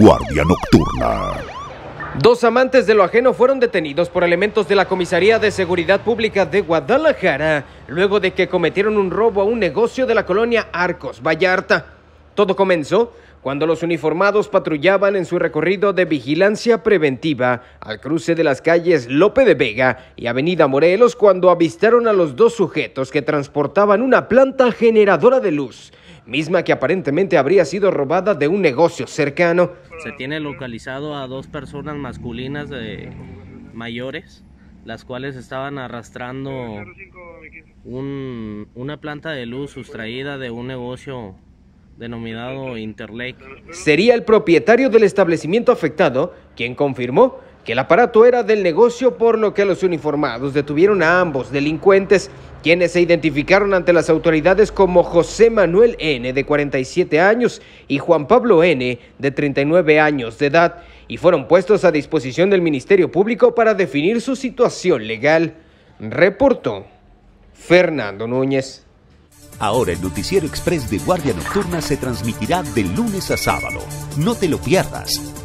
Guardia Nocturna. Dos amantes de lo ajeno fueron detenidos por elementos de la Comisaría de Seguridad Pública de Guadalajara luego de que cometieron un robo a un negocio de la colonia Arcos Vallarta. Todo comenzó cuando los uniformados patrullaban en su recorrido de vigilancia preventiva al cruce de las calles Lope de Vega y Avenida Morelos cuando avistaron a los dos sujetos que transportaban una planta generadora de luz misma que aparentemente habría sido robada de un negocio cercano. Se tiene localizado a dos personas masculinas de mayores, las cuales estaban arrastrando una planta de luz sustraída de un negocio denominado Interlake. Sería el propietario del establecimiento afectado quien confirmó que el aparato era del negocio, por lo que los uniformados detuvieron a ambos delincuentes, quienes se identificaron ante las autoridades como José Manuel N, de 47 años, y Juan Pablo N, de 39 años de edad, y fueron puestos a disposición del Ministerio Público para definir su situación legal, reportó Fernando Núñez. Ahora el Noticiero Express de Guardia Nocturna se transmitirá de lunes a sábado. No te lo pierdas